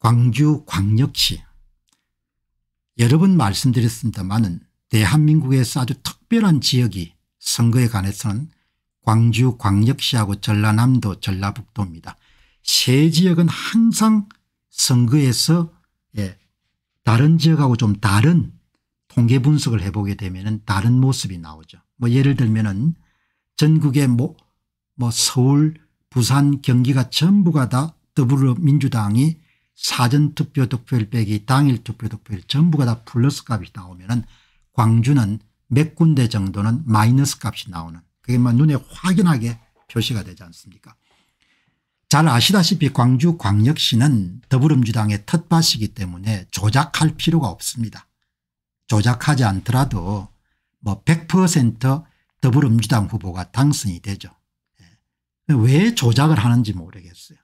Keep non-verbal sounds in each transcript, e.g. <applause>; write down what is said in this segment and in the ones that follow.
광주광역시 여러 번 말씀드렸습니다만은 대한민국에서 아주 특별한 지역이 선거에 관해서는 광주광역시하고 전라남도 전라북도입니다. 세 지역은 항상 선거에서 예, 다른 지역하고 좀 다른 통계 분석을 해보게 되면 다른 모습이 나오죠. 뭐 예를 들면 은 전국의 뭐, 뭐 서울 부산 경기가 전부가 다 더불어민주당이 사전투표 득표율 빼기 당일 투표 득표율 전부가 다 플러스 값이 나오면 은 광주는 몇 군데 정도는 마이너스 값이 나오는 그게 막 뭐 눈에 확연하게 표시가 되지 않습니까 잘 아시다시피 광주 광역시는 더불어민주당의 텃밭이기 때문에 조작할 필요가 없습니다. 조작하지 않더라도 뭐 100% 더불어민주당 후보가 당선이 되죠. 예. 왜 조작을 하는지 모르겠어요.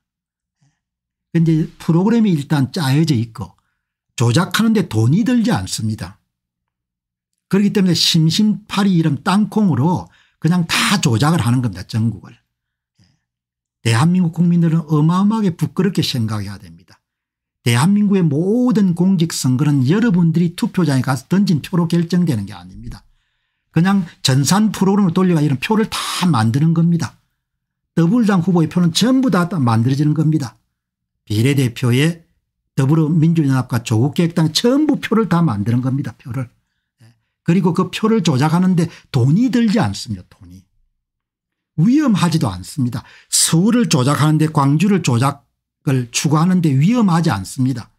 그런데 프로그램이 일단 짜여져 있고 조작하는데 돈이 들지 않습니다. 그렇기 때문에 심심팔이 이름 땅콩으로 그냥 다 조작을 하는 겁니다. 전국을. 예. 대한민국 국민들은 어마어마하게 부끄럽게 생각해야 됩니다. 대한민국의 모든 공직선거는 여러분들이 투표장에 가서 던진 표로 결정되는 게 아닙니다. 그냥 전산 프로그램을 돌려가 이런 표를 다 만드는 겁니다. 더불당 후보의 표는 전부 다 만들어지는 겁니다. 비례대표에 더불어민주연합과 조국계획당 전부 표를 다 만드는 겁니다. 표를. 예. 그리고 그 표를 조작하는데 돈이 들지 않습니다. 돈이. 위험하지도 않습니다. 서울을 조작하는데 광주를 조작을 추구하는데 위험하지 않습니다.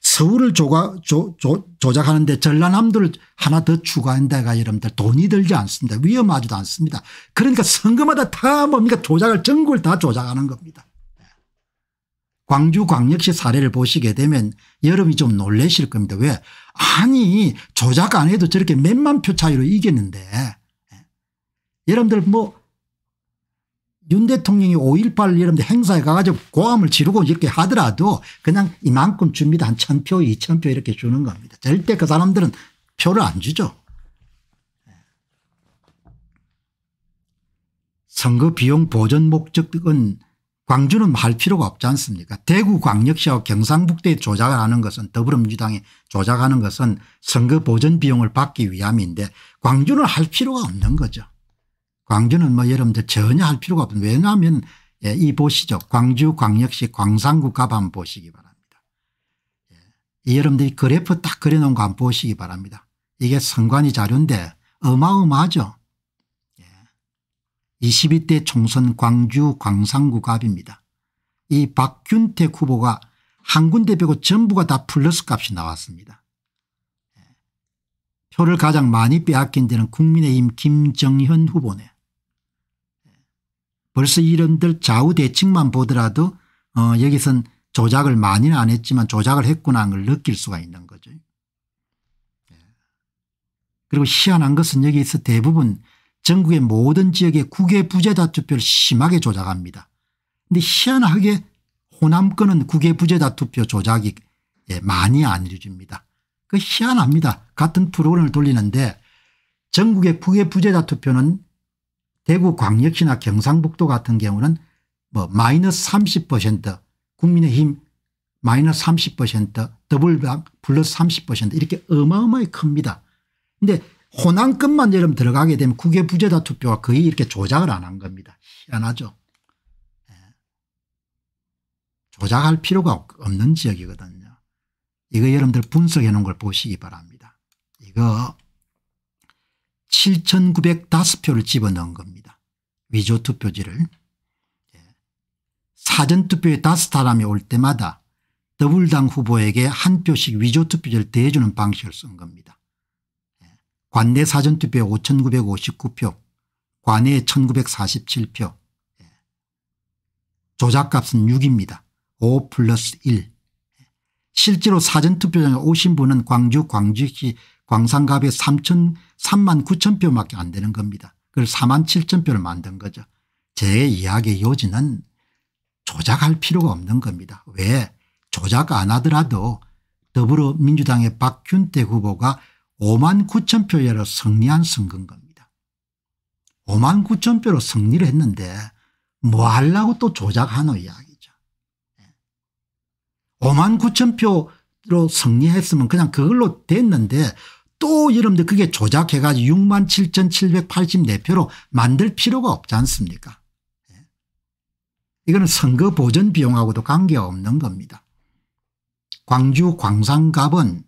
서울을 조가, 조, 조, 조작하는데 전라남도를 하나 더 추가한 데가 여러분들 돈이 들지 않습니다. 위험하지도 않습니다. 그러니까 선거마다 다 뭡니까 조작을 전국을 다 조작하는 겁니다. 광주광역시 사례를 보시게 되면 여러분이 좀 놀라실 겁니다. 왜 아니 조작 안 해도 저렇게 몇만 표 차이로 이겼는데 예. 여러분들 뭐 윤 대통령이 5.18 여러분들 행사에 가가고함을 지르고 이렇게 하더라도 그냥 이만큼 줍니다. 한 천표 이천 표 이렇게 주는 겁니다. 절대 그 사람들은 표를 안 주죠. 예. 선거 비용 보전 목적은 광주는 할 필요가 없지 않습니까 대구광역시와 경상북도에 조작하는 것은 더불어민주당이 조작하는 것은 선거 보전 비용을 받기 위함인데 광주는 할 필요가 없는 거죠. 광주는 뭐 여러분들 전혀 할 필요가 없는 왜냐하면 예, 이 보시죠. 광주 광역시 광산구 가반 보시기 바랍니다. 예, 이 여러분들이 그래프 딱 그려놓은 거 한번 보시기 바랍니다. 이게 선관위 자료인데 어마어마하죠. 22대 총선 광주 광산구갑입니다. 이 박균택 후보가 한 군데 빼고 전부가 다 플러스 값이 나왔습니다. 예. 표를 가장 많이 빼앗긴 데는 국민의힘 김정현 후보네. 예. 벌써 이런들 좌우대칭만 보더라도 어 여기선 조작을 많이는 안 했지만 조작을 했구나 하는 걸 느낄 수가 있는 거죠. 예. 그리고 희한한 것은 여기서 대부분 전국의 모든 지역의 국외 부재자투표를 심하게 조작합니다. 근데 희한하게 호남권은 국외 부재다투표 조작이 예, 많이 안 이루어집니다. 그 희한합니다. 같은 프로그램을 돌리는데 전국의 국외 부재다투표는 대구 광역시나 경상북도 같은 경우는 뭐 마이너스 30% 국민의힘 마이너스 30% 더블당 플러스 30% 이렇게 어마어마히 큽니다. 근데 호남급만 여러분 들어가게 되면 국외 부재자 투표가 거의 이렇게 조작을 안 한 겁니다. 희한하죠. 예. 조작할 필요가 없는 지역이거든요. 이거 여러분들 분석해 놓은 걸 보시기 바랍니다. 이거 7,905표를 집어넣은 겁니다. 위조 투표지를. 예. 사전투표에 다섯 사람이 올 때마다 더불당 후보에게 한 표씩 위조 투표지를 대주는 방식을 쓴 겁니다. 관내 사전투표 5959표 관내 1947표 조작값은 6입니다. 5 플러스 1 예. 실제로 사전투표장에 오신 분은 광주 광주시 광산갑에 3천 3만 9천 표밖에 안 되는 겁니다. 그걸 4만 7천 표를 만든 거죠. 제 이야기의 요지는 조작할 필요가 없는 겁니다. 왜 조작 안 하더라도 더불어민주당의 박균태 후보가 5만 9천 표로 승리한 선거인 겁니다. 5만 9천 표로 승리를 했는데 뭐 하려고 또 조작하노 이야기죠. 5만 예. 9천 표로 승리했으면 그냥 그걸로 됐는데 또 여러분들 그게 조작해가지고 6만 7,784표로 만들 필요가 없지 않습니까? 예. 이거는 선거 보전 비용하고도 관계가 없는 겁니다. 광주 광산갑은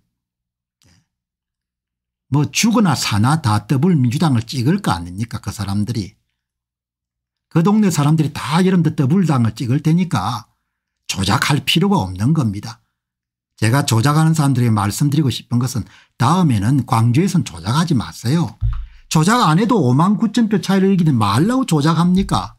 뭐 죽으나 사나 다 더불민주당을 찍을 거 아닙니까 그 사람들이. 그 동네 사람들이 다 여러분들 더불당을 찍을 테니까 조작할 필요가 없는 겁니다. 제가 조작하는 사람들에게 말씀드리고 싶은 것은 다음에는 광주에선 조작하지 마세요. 조작 안 해도 5만 9천 표 차이를 이기는 말라고 조작합니까?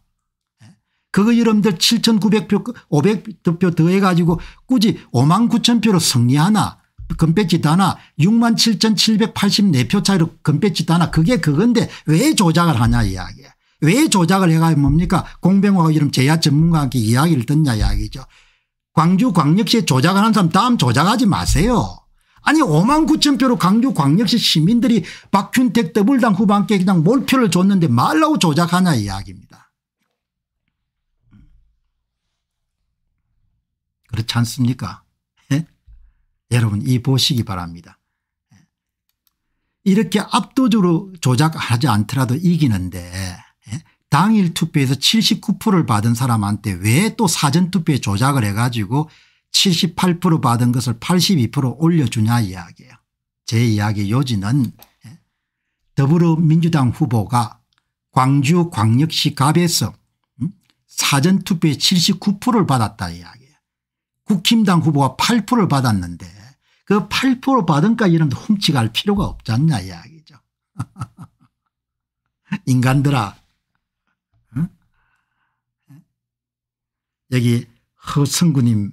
예? 그거 여러분들 7,900표, 500표 더해가지고 굳이 5만 9천 표로 승리하나 금배지 단나 67,784표 차이로 금배지 단나 그게 그건데 왜 조작을 하냐 이야기야. 왜 조작을 해가 뭡니까 공병호하 이런 제야 전문가한테 이야기를 듣냐 이야기죠. 광주 광역시 에 조작을 한 사람 다음 조작하지 마세요. 아니 5만 9천 표로 광주 광역시 시민들이 박균택 더블당 후반께 그냥 몰표를 줬는데 말라고 조작하냐 이야기입니다. 그렇지 않습니까 여러분 이 보시기 바랍니다. 이렇게 압도적으로 조작하지 않더라도 이기는데 예, 당일 투표에서 79%를 받은 사람한테 왜 또 사전투표에 조작을 해가지고 78% 받은 것을 82% 올려주냐 이야기예요. 제이야기 요지는 예, 더불어민주당 후보가 광주 광역시 갑에서 음, 사전투표에 79%를 받았다 이야기 국힘당 후보가 8%를 받았는데 그8% 받은 까지 이러 훔치갈 필요가 없지 않냐 이야기죠. <laughs> 인간들아 응? 여기 허승구님의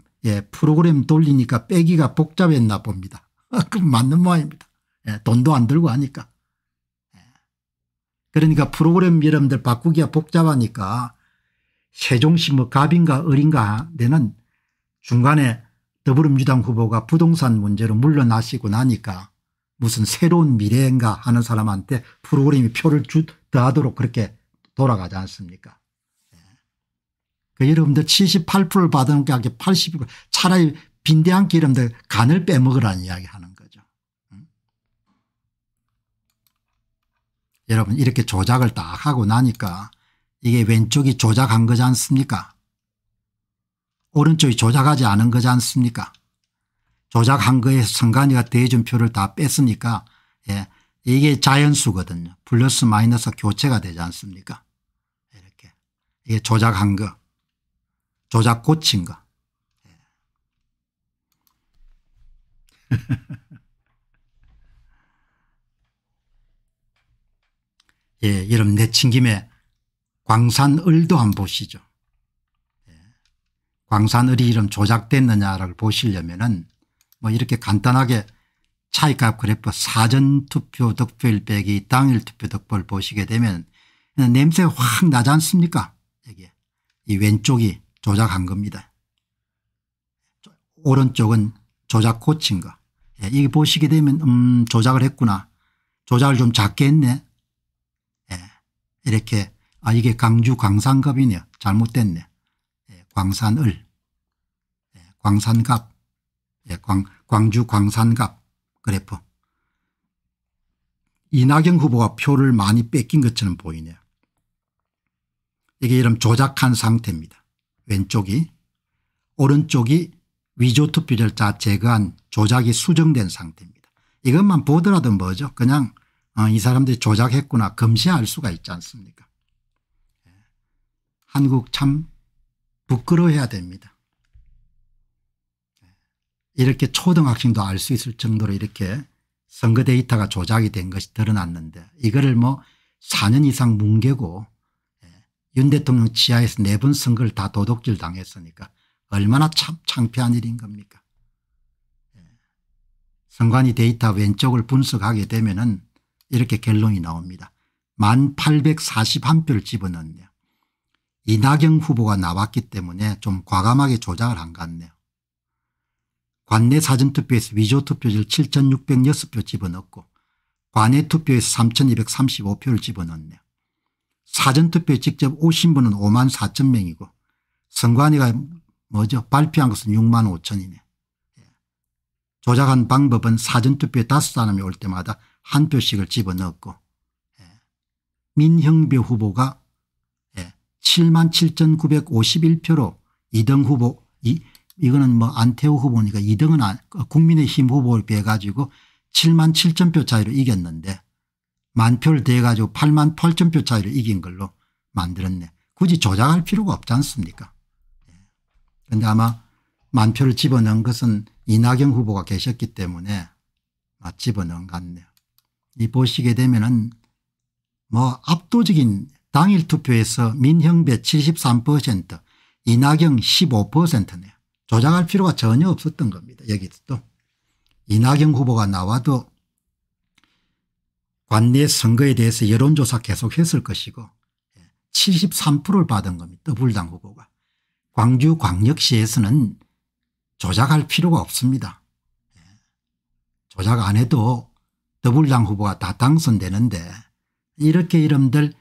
프로그램 돌리니까 빼기가 복잡했나 봅니다. <laughs> 그 맞는 말입니다. 예, 돈도 안 들고 하니까. 예. 그러니까 프로그램 여러분들 바꾸기가 복잡하니까 세종시 뭐 갑인가 을인가 되는 중간에 더불어민주당 후보가 부동산 문제로 물러나시고 나니까 무슨 새로운 미래인가 하는 사람한테 프로그램이 표를 주, 더하도록 그렇게 돌아가지 않습니까 예. 그 여러분들 78%를 받은 게8 0 차라리 빈대한 기름들 간을 빼먹으라는 이야기 하는 거죠. 여러분 이렇게 조작을 딱 하고 나니까 이게 왼쪽이 조작한 거지 않습니까 오른쪽이 조작하지 않은 거지 않습니까 조작한 거에 선관위가 대준표를 다 뺐으니까 예, 이게 자연수거든요. 플러스 마이너스 교체가 되지 않습니까 이렇게 이게 조작한 거 조작 고친 거 예. <laughs> 예, 여러분 내친 김에 광산 을도 한번 보시죠. 광산의리 이름 조작됐느냐를 보시려면은 뭐 이렇게 간단하게 차이값 그래프 사전투표 득표일 빼기 당일 투표 득표를 보시게 되면 냄새가 확 나지 않습니까 여기에 이 왼쪽이 조작한 겁니다. 오른쪽은 조작 고친 거. 예, 이게 보시게 되면 음 조작을 했구나. 조작을 좀 작게 했네. 예, 이렇게 아 이게 강주 광산급이네요. 잘못됐네. 광산을, 예, 광산갑, 예, 광, 광주 광산갑 그래프. 이낙연 후보가 표를 많이 뺏긴 것처럼 보이네요. 이게 이런 조작한 상태입니다. 왼쪽이 오른쪽이 위조 투표를 자 제거한 조작이 수정된 상태입니다. 이것만 보더라도 뭐죠 그냥 어, 이 사람들이 조작했구나 검시할 수가 있지 않습니까 예. 한국 참 부끄러워해야 됩니다. 이렇게 초등학생도 알 수 있을 정도로 이렇게 선거 데이터가 조작이 된 것이 드러났는데 이거를 뭐 4년 이상 뭉개고 예, 윤 대통령 치하에서 네번 선거를 다 도둑질 당했으니까 얼마나 참 창피한 일인 겁니까. 예, 선관위 데이터 왼쪽을 분석하게 되면 은 이렇게 결론이 나옵니다. 1841표를 집어넣네요. 이낙영 후보가 나왔기 때문에 좀 과감하게 조작을 한 것 같네요. 관내 사전투표에서 위조투표지를 7606표 집어넣고 관내 투표에서 3235표를 집어넣네요. 사전투표에 직접 오신 분은 5만 4천 명이고 선관위가 뭐죠 발표한 것은 6만 5천이네. 예. 조작한 방법은 사전투표에 다섯 사람이 올 때마다 한 표씩을 집어넣고 예. 민형배 후보가 77,951표로 2등 후보 이, 이거는 뭐 안태호 후보니까 2등은 안, 국민의힘 후보를 비해 가지고 7만 7천 표 차이로 이겼는데 만 표를 대 가지고 8만 8천 표 차이로 이긴 걸로 만들었네. 굳이 조작할 필요가 없지 않습니까 그런데 예. 아마 만 표를 집어넣은 것은 이낙연 후보가 계셨기 때문에 집어넣은 것 같네요. 이 보시게 되면은 뭐 압도적인 당일 투표에서 민형배 73% 이낙영 15%네요. 조작할 필요가 전혀 없었던 겁니다. 여기도 또 이낙영 후보가 나와도 관내 선거에 대해서 여론조사 계속했을 것이고 73%를 받은 겁니다. 더불당 후보가. 광주 광역시에서는 조작할 필요가 없습니다. 조작 안 해도 더불당 후보가 다 당선되는데 이렇게 이름들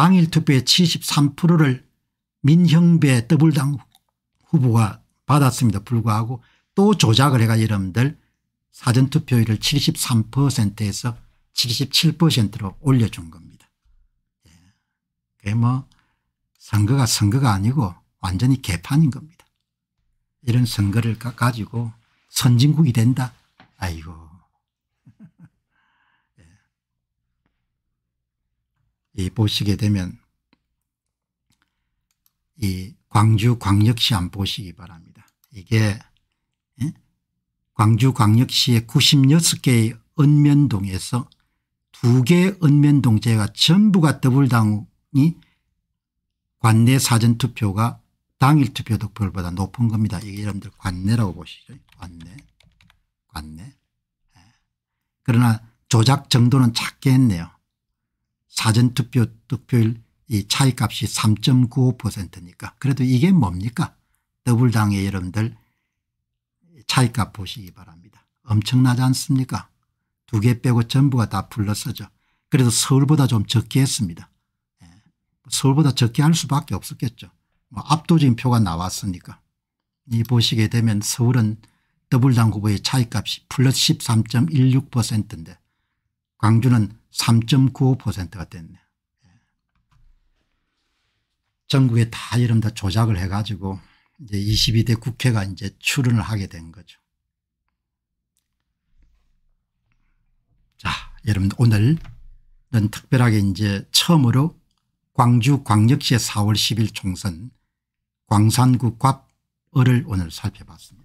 당일 투표의 73%를 민형배 더블당 후보가 받았습니다. 불구하고 또 조작을 해가 여러분들 사전투표율을 73%에서 77%로 올려준 겁니다. 예. 그게 뭐 선거가 선거가 아니고 완전히 개판인 겁니다. 이런 선거를 가지고 선진국이 된다. 아이고. 이 보시게 되면 이 광주 광역시 안 보시기 바랍니다. 이게 예? 광주 광역시의 96개의 읍면동에서 두 개의 읍면동제가 전부가 더블당이 관내 사전투표가 당일 투표 득표율보다 높은 겁니다. 이게 여러분들 관내라고 보시죠. 관내. 관내. 예. 그러나 조작 정도는 작게 했네요. 사전투표 득표율 이 차이값이 3.95%니까 그래도 이게 뭡니까 더블당의 여러분들 차이값 보시기 바랍니다. 엄청나지 않습니까 두 개 빼고 전부가 다 불러서죠. 그래도 서울보다 좀 적게 했습니다. 예. 서울보다 적게 할 수밖에 없었겠죠. 뭐 압도적인 표가 나왔으니까. 이 보시게 되면 서울은 더블당 후보의 차이값이 플러스 13.16%인데 광주는 3.95%가 됐네요. 전국에 다 여름 다 조작을 해가지고 이제 22대 국회가 이제 출연을 하게 된 거죠. 자, 여러분 오늘은 특별하게 이제 처음으로 광주 광역시의 4월 10일 총선 광산구 곽을 오늘 살펴봤습니다.